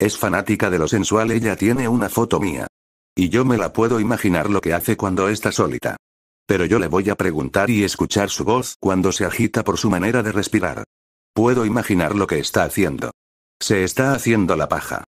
Es fanática de lo sensual, ella tiene una foto mía. Y yo me la puedo imaginar lo que hace cuando está solita. Pero yo le voy a preguntar y escuchar su voz cuando se agita por su manera de respirar. Puedo imaginar lo que está haciendo. Se está haciendo la paja.